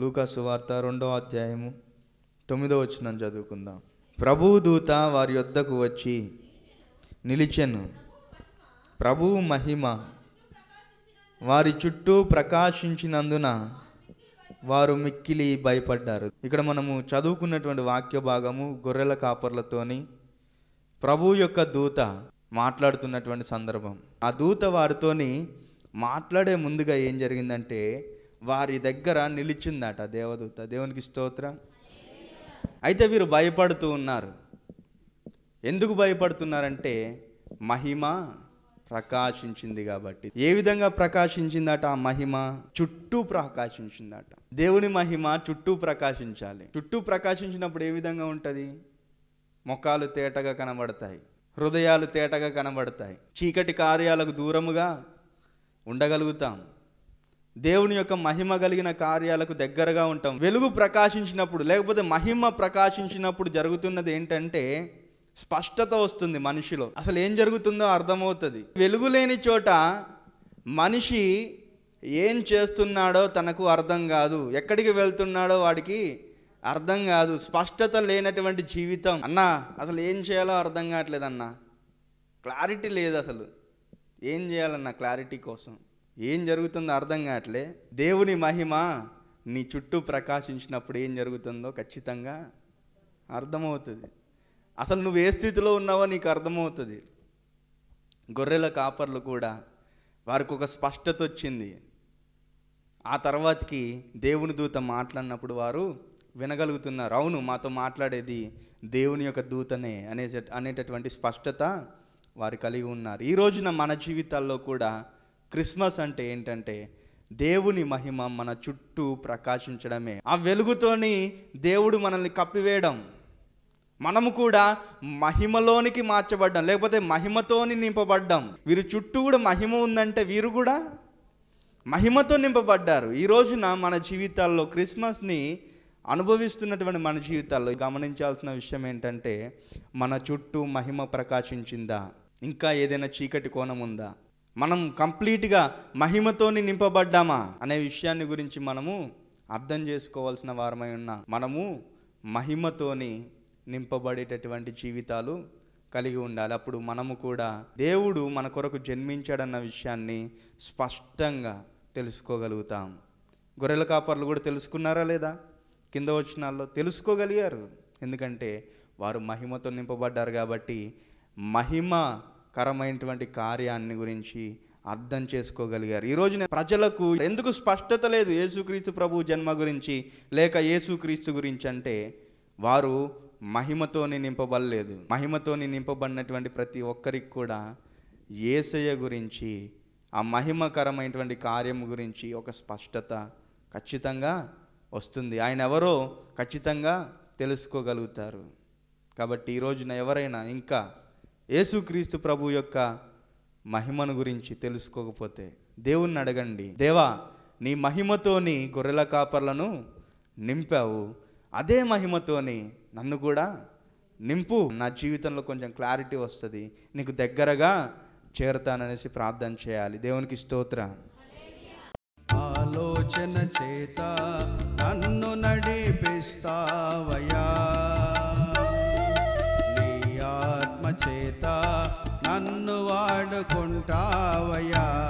లూకాసు వార్త రెండో అధ్యాయము తొమ్మిదో వచ్చిన చదువుకుందాం ప్రభు దూత వారి యొద్దకు వచ్చి నిలిచెను ప్రభు మహిమ వారి చుట్టూ ప్రకాశించినందున వారు మిక్కిలి భయపడ్డారు ఇక్కడ మనము చదువుకున్నటువంటి వాక్య భాగము గొర్రెల కాపర్లతోని ప్రభు యొక్క దూత మాట్లాడుతున్నటువంటి సందర్భం ఆ దూత వారితోని మాట్లాడే ముందుగా ఏం జరిగిందంటే వారి దగ్గర నిలిచిందట దేవదూత దేవునికి స్తోత్రం అయితే వీరు భయపడుతూ ఉన్నారు ఎందుకు భయపడుతున్నారంటే మహిమ ప్రకాశించింది కాబట్టి ఏ విధంగా ప్రకాశించిందట ఆ మహిమ చుట్టూ ప్రకాశించిందట దేవుని మహిమ చుట్టూ ప్రకాశించాలి చుట్టూ ప్రకాశించినప్పుడు ఏ విధంగా ఉంటుంది ముఖాలు తేటగా కనబడతాయి హృదయాలు తేటగా కనబడతాయి చీకటి కార్యాలకు దూరముగా ఉండగలుగుతాం దేవుని యొక్క మహిమ కలిగిన కార్యాలకు దగ్గరగా ఉంటాం వెలుగు ప్రకాశించినప్పుడు లేకపోతే మహిమ ప్రకాశించినప్పుడు జరుగుతున్నది ఏంటంటే స్పష్టత వస్తుంది మనిషిలో అసలు ఏం జరుగుతుందో అర్థమవుతుంది వెలుగు లేని చోట మనిషి ఏం చేస్తున్నాడో తనకు అర్థం కాదు ఎక్కడికి వెళ్తున్నాడో వాడికి అర్థం కాదు స్పష్టత లేనటువంటి జీవితం అన్నా అసలు ఏం చేయాలో అర్థం కావట్లేదన్నా క్లారిటీ లేదు అసలు ఏం చేయాలన్నా క్లారిటీ కోసం ఏం జరుగుతుందో అర్థం కావట్లే దేవుని మహిమ నీ చుట్టూ ప్రకాశించినప్పుడు ఏం జరుగుతుందో ఖచ్చితంగా అర్థమవుతుంది అసలు నువ్వు ఏ స్థితిలో ఉన్నావో నీకు అర్థమవుతుంది గొర్రెల కాపర్లు కూడా వారికి ఒక స్పష్టత వచ్చింది ఆ తర్వాతకి దేవుని దూత మాట్లాడినప్పుడు వారు వినగలుగుతున్నారు అవును మాతో మాట్లాడేది దేవుని యొక్క దూతనే అనే అనేటటువంటి స్పష్టత వారు కలిగి ఉన్నారు ఈ రోజున మన జీవితాల్లో కూడా క్రిస్మస్ అంటే ఏంటంటే దేవుని మహిమ మన చుట్టూ ప్రకాశించడమే ఆ వెలుగుతోని దేవుడు మనల్ని కప్పివేయడం మనము కూడా మహిమలోనికి మార్చబడ్డాం లేకపోతే మహిమతోని నింపబడ్డాం వీరి చుట్టూ కూడా మహిమ ఉందంటే వీరు కూడా మహిమతో నింపబడ్డారు ఈ రోజున మన జీవితాల్లో క్రిస్మస్ని అనుభవిస్తున్నటువంటి మన జీవితాల్లో గమనించాల్సిన విషయం ఏంటంటే మన చుట్టూ మహిమ ప్రకాశించిందా ఇంకా ఏదైనా చీకటి కోణం ఉందా మనం కంప్లీట్గా మహిమతోని నింపబడ్డామా అనే విషయాన్ని గురించి మనము అర్థం చేసుకోవాల్సిన వారమై ఉన్న మనము మహిమతోని నింపబడేటటువంటి జీవితాలు కలిగి ఉండాలి అప్పుడు మనము కూడా దేవుడు మన కొరకు జన్మించాడన్న విషయాన్ని స్పష్టంగా తెలుసుకోగలుగుతాం గొర్రెల కాపర్లు కూడా తెలుసుకున్నారా లేదా కింద వచ్చినాల్లో తెలుసుకోగలిగారు ఎందుకంటే వారు మహిమతో నింపబడ్డారు కాబట్టి మహిమ కరమైనటువంటి కార్యాన్ని గురించి అర్థం చేసుకోగలిగారు ఈరోజు నేను ప్రజలకు ఎందుకు స్పష్టత లేదు యేసుక్రీస్తు ప్రభు జన్మ గురించి లేక యేసుక్రీస్తు గురించి అంటే వారు మహిమతోని నింపబడలేదు మహిమతోని నింపబడినటువంటి ప్రతి ఒక్కరికి కూడా ఏసయ గురించి ఆ మహిమకరమైనటువంటి కార్యం గురించి ఒక స్పష్టత ఖచ్చితంగా వస్తుంది ఆయన ఎవరో ఖచ్చితంగా తెలుసుకోగలుగుతారు కాబట్టి ఈరోజున ఎవరైనా ఇంకా యేసుక్రీస్తు ప్రభు యొక్క మహిమను గురించి తెలుసుకోకపోతే దేవుణ్ణి అడగండి దేవా నీ మహిమతోని గొర్రెల కాపర్లను నింపావు అదే మహిమతోని నన్ను కూడా నింపు నా జీవితంలో కొంచెం క్లారిటీ వస్తుంది నీకు దగ్గరగా చేరతాననేసి ప్రార్థన చేయాలి దేవునికి స్తోత్ర ఆలోచన చేత నన్ను నడిపిస్తావయా కొంటావయా